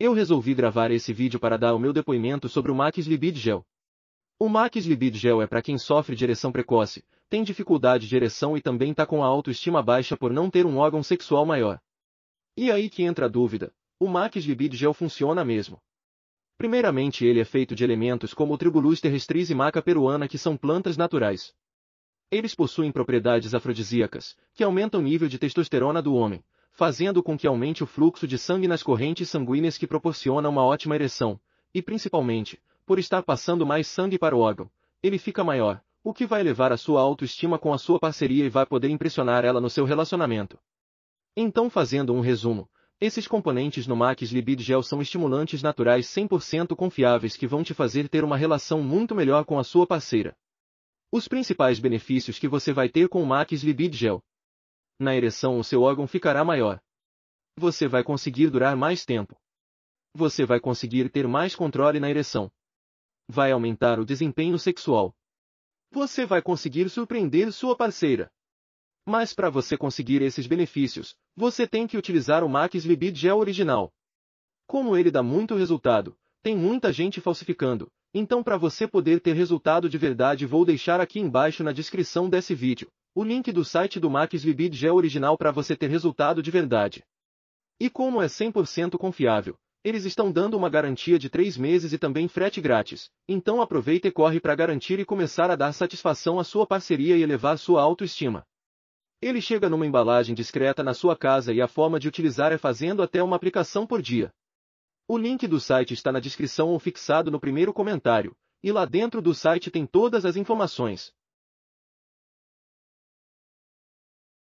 Eu resolvi gravar esse vídeo para dar o meu depoimento sobre o Max Libid Gel. O Max Libid Gel é para quem sofre de ereção precoce, tem dificuldade de ereção e também tá com a autoestima baixa por não ter um órgão sexual maior. E aí que entra a dúvida, o Max Libid Gel funciona mesmo. Primeiramente ele é feito de elementos como o Tribulus terrestris e maca peruana que são plantas naturais. Eles possuem propriedades afrodisíacas, que aumentam o nível de testosterona do homem, fazendo com que aumente o fluxo de sangue nas correntes sanguíneas que proporciona uma ótima ereção, e principalmente, por estar passando mais sangue para o órgão, ele fica maior, o que vai elevar a sua autoestima com a sua parceria e vai poder impressionar ela no seu relacionamento. Então fazendo um resumo, esses componentes no Max Libid Gel são estimulantes naturais 100% confiáveis que vão te fazer ter uma relação muito melhor com a sua parceira. Os principais benefícios que você vai ter com o Max Libid Gel na ereção o seu órgão ficará maior. Você vai conseguir durar mais tempo. Você vai conseguir ter mais controle na ereção. Vai aumentar o desempenho sexual. Você vai conseguir surpreender sua parceira. Mas para você conseguir esses benefícios, você tem que utilizar o Max Libid Gel original. Como ele dá muito resultado, tem muita gente falsificando, então para você poder ter resultado de verdade vou deixar aqui embaixo na descrição desse vídeo o link do site do Max Vivid já é original para você ter resultado de verdade. E como é 100% confiável, eles estão dando uma garantia de 3 meses e também frete grátis, então aproveita e corre para garantir e começar a dar satisfação à sua parceria e elevar sua autoestima. Ele chega numa embalagem discreta na sua casa e a forma de utilizar é fazendo até uma aplicação por dia. O link do site está na descrição ou fixado no primeiro comentário, e lá dentro do site tem todas as informações.